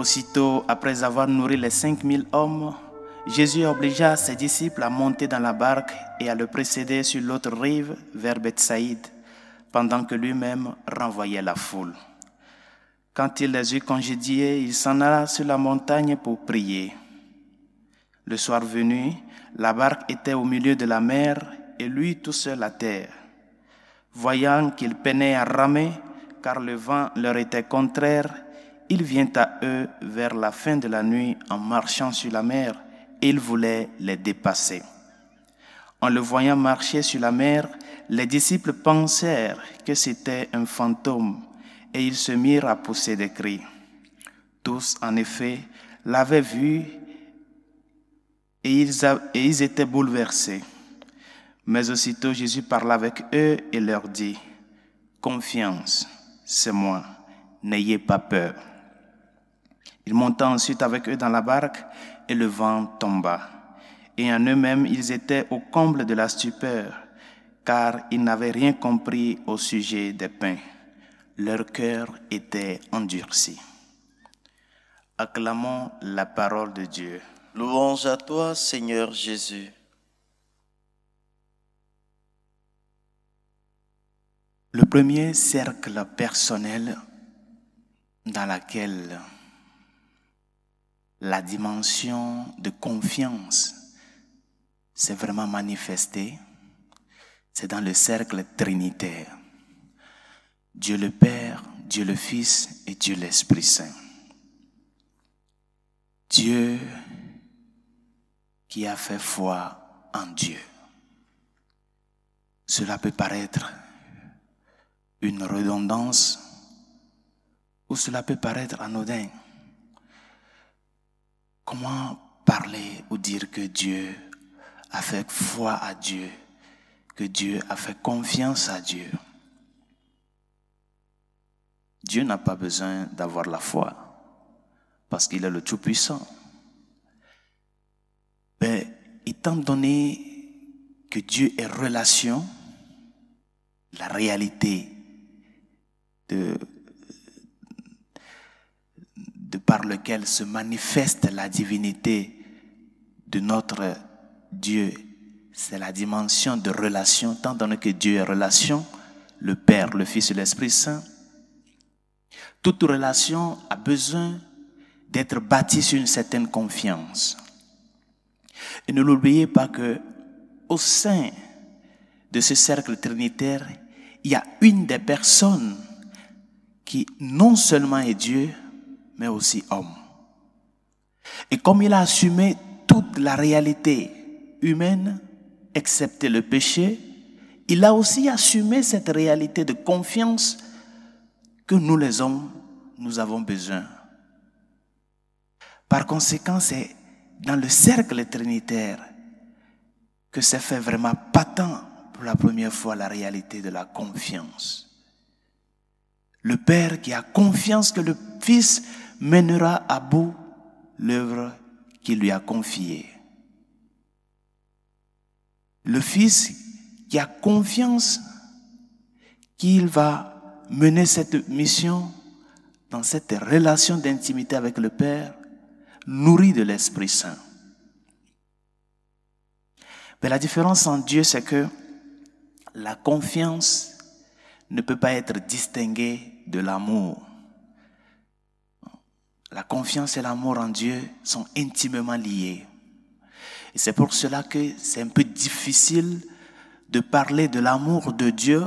Aussitôt après avoir nourri les 5000 hommes, Jésus obligea ses disciples à monter dans la barque et à le précéder sur l'autre rive vers Bethsaïde, pendant que lui-même renvoyait la foule. Quand il les eut congédiés, il s'en alla sur la montagne pour prier. Le soir venu, la barque était au milieu de la mer et lui tout seul à terre. Voyant qu'il peinait à ramer, car le vent leur était contraire, il vient à eux vers la fin de la nuit en marchant sur la mer et il voulait les dépasser. En le voyant marcher sur la mer, les disciples pensèrent que c'était un fantôme et ils se mirent à pousser des cris. Tous, en effet, l'avaient vu et ils, et ils étaient bouleversés. Mais aussitôt Jésus parla avec eux et leur dit, Confiance, c'est moi, n'ayez pas peur. Il monta ensuite avec eux dans la barque et le vent tomba. Et en eux-mêmes, ils étaient au comble de la stupeur, car ils n'avaient rien compris au sujet des pains. Leur cœur était endurci. Acclamons la parole de Dieu. Louange à toi, Seigneur Jésus. Le premier cercle personnel dans lequel la dimension de confiance s'est vraiment manifestée, c'est dans le cercle trinitaire. Dieu le Père, Dieu le Fils et Dieu l'Esprit Saint. Dieu qui a fait foi en Dieu. Cela peut paraître une redondance ou cela peut paraître anodin. Comment parler ou dire que Dieu a fait foi à Dieu, que Dieu a fait confiance à Dieu Dieu n'a pas besoin d'avoir la foi parce qu'il est le Tout-Puissant. Mais étant donné que Dieu est relation, la réalité de de par lequel se manifeste la divinité de notre Dieu. C'est la dimension de relation, tant donné que Dieu est relation, le Père, le Fils et l'Esprit Saint. Toute relation a besoin d'être bâtie sur une certaine confiance. Et ne l'oubliez pas que au sein de ce cercle trinitaire, il y a une des personnes qui non seulement est Dieu, mais aussi homme. Et comme il a assumé toute la réalité humaine, excepté le péché, il a aussi assumé cette réalité de confiance que nous les hommes, nous avons besoin. Par conséquent, c'est dans le cercle trinitaire que s'est fait vraiment patent pour la première fois la réalité de la confiance. Le Père qui a confiance que le Fils mènera à bout l'œuvre qu'il lui a confiée. Le Fils qui a confiance qu'il va mener cette mission dans cette relation d'intimité avec le Père, nourri de l'Esprit Saint. Mais la différence en Dieu, c'est que la confiance ne peut pas être distinguée de l'amour. La confiance et l'amour en Dieu sont intimement liés. Et c'est pour cela que c'est un peu difficile de parler de l'amour de Dieu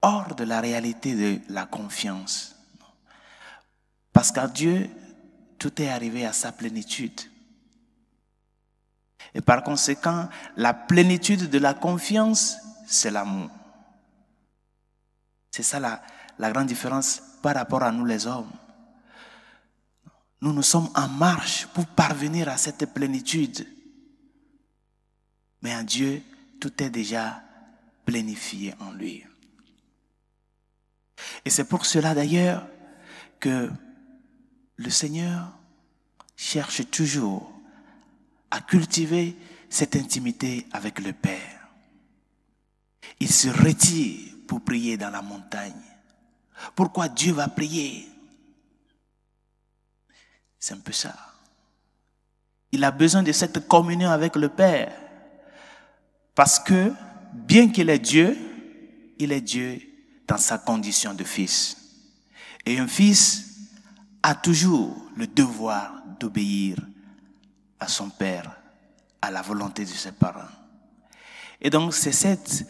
hors de la réalité de la confiance. Parce qu'à Dieu, tout est arrivé à sa plénitude. Et par conséquent, la plénitude de la confiance, c'est l'amour. C'est ça la, la grande différence par rapport à nous les hommes. Nous nous sommes en marche pour parvenir à cette plénitude. Mais en Dieu, tout est déjà plénifié en lui. Et c'est pour cela d'ailleurs que le Seigneur cherche toujours à cultiver cette intimité avec le Père. Il se retire pour prier dans la montagne. Pourquoi Dieu va prier c'est un peu ça. Il a besoin de cette communion avec le Père. Parce que, bien qu'il est Dieu, il est Dieu dans sa condition de fils. Et un fils a toujours le devoir d'obéir à son Père, à la volonté de ses parents. Et donc, c'est cette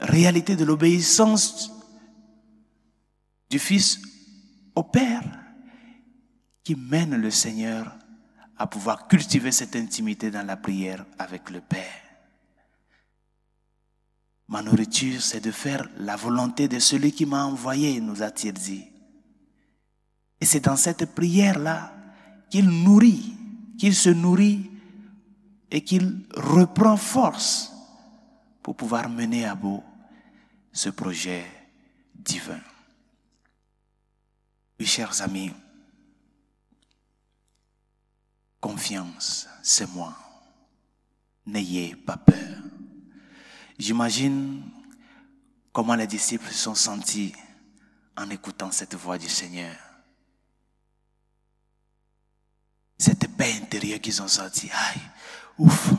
réalité de l'obéissance du fils au Père qui mène le Seigneur à pouvoir cultiver cette intimité dans la prière avec le Père. Ma nourriture, c'est de faire la volonté de celui qui m'a envoyé, nous a-t-il dit. Et c'est dans cette prière-là qu'il nourrit, qu'il se nourrit et qu'il reprend force pour pouvoir mener à bout ce projet divin. Mes chers amis, confiance, c'est moi. N'ayez pas peur. J'imagine comment les disciples se sont sentis en écoutant cette voix du Seigneur. Cette paix intérieure qu'ils ont sortie, aïe, ouf,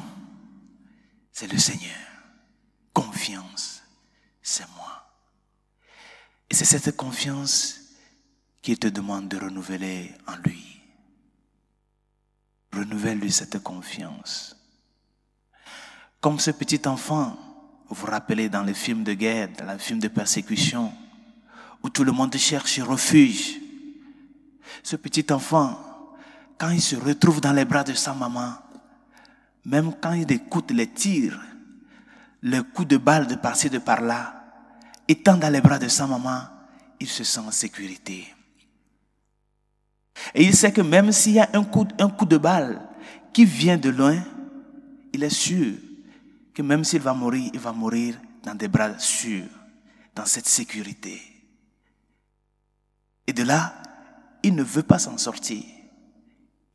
c'est le Seigneur. Confiance, c'est moi. Et c'est cette confiance qu'il te demande de renouveler en lui. Renouvelle-lui cette confiance. Comme ce petit enfant, vous vous rappelez dans les films de guerre, dans les films de persécution, où tout le monde cherche refuge. Ce petit enfant, quand il se retrouve dans les bras de sa maman, même quand il écoute les tirs, les coups de balle de passer de par là, étant dans les bras de sa maman, il se sent en sécurité. Et il sait que même s'il y a un coup, un coup de balle qui vient de loin, il est sûr que même s'il va mourir, il va mourir dans des bras sûrs, dans cette sécurité. Et de là, il ne veut pas s'en sortir.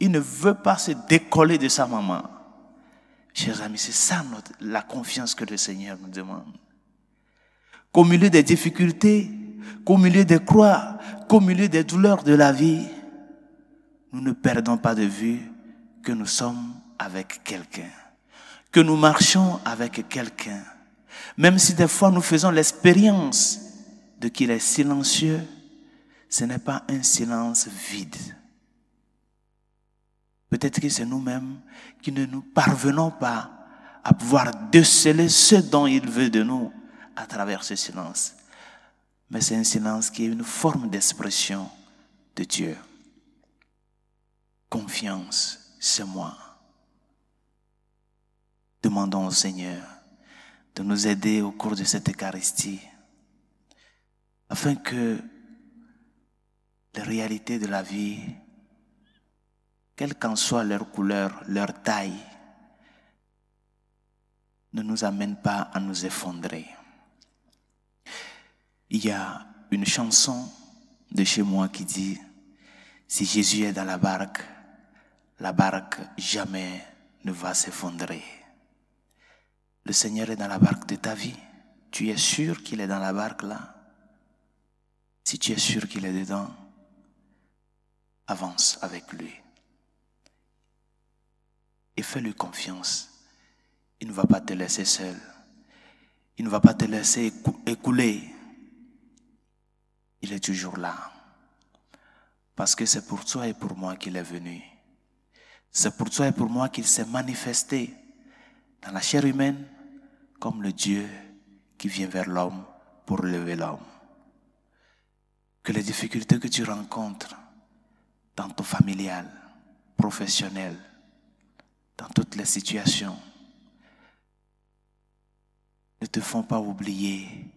Il ne veut pas se décoller de sa maman. Chers amis, c'est ça notre, la confiance que le Seigneur nous demande. Qu'au milieu des difficultés, qu'au milieu des croix, qu'au milieu des douleurs de la vie, nous ne perdons pas de vue que nous sommes avec quelqu'un, que nous marchons avec quelqu'un, même si des fois nous faisons l'expérience de qu'il est silencieux, ce n'est pas un silence vide. Peut-être que c'est nous-mêmes qui ne nous parvenons pas à pouvoir déceler ce dont il veut de nous à travers ce silence. Mais c'est un silence qui est une forme d'expression de Dieu confiance, c'est moi. Demandons au Seigneur de nous aider au cours de cette Eucharistie afin que les réalités de la vie, quelle qu'en soit leur couleur, leur taille, ne nous amènent pas à nous effondrer. Il y a une chanson de chez moi qui dit, si Jésus est dans la barque, la barque jamais ne va s'effondrer. Le Seigneur est dans la barque de ta vie. Tu es sûr qu'il est dans la barque là. Si tu es sûr qu'il est dedans, avance avec lui. Et fais-lui confiance. Il ne va pas te laisser seul. Il ne va pas te laisser écouler. Il est toujours là. Parce que c'est pour toi et pour moi qu'il est venu. C'est pour toi et pour moi qu'il s'est manifesté dans la chair humaine comme le Dieu qui vient vers l'homme pour lever l'homme. Que les difficultés que tu rencontres dans ton familial, professionnel, dans toutes les situations, ne te font pas oublier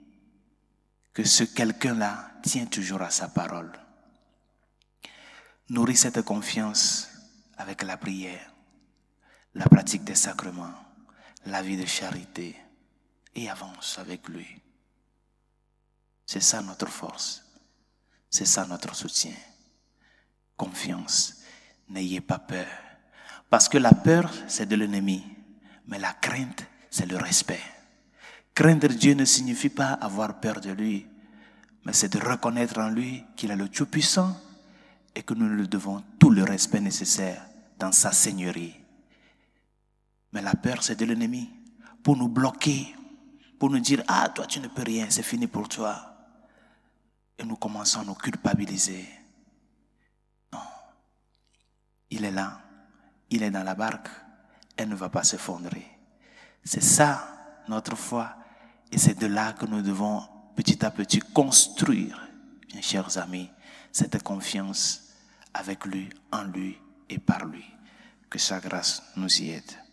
que ce quelqu'un-là tient toujours à sa parole. Nourris cette confiance avec la prière, la pratique des sacrements, la vie de charité et avance avec lui. C'est ça notre force. C'est ça notre soutien. Confiance. N'ayez pas peur. Parce que la peur, c'est de l'ennemi. Mais la crainte, c'est le respect. Craindre Dieu ne signifie pas avoir peur de lui, mais c'est de reconnaître en lui qu'il est le Tout-Puissant et que nous lui devons tout le respect nécessaire dans sa seigneurie. Mais la peur, c'est de l'ennemi pour nous bloquer, pour nous dire, ah, toi, tu ne peux rien, c'est fini pour toi. Et nous commençons à nous culpabiliser. Non. Il est là, il est dans la barque, elle ne va pas s'effondrer. C'est ça notre foi, et c'est de là que nous devons petit à petit construire, mes chers amis, cette confiance avec lui, en lui et par lui. Que sa grâce nous y aide.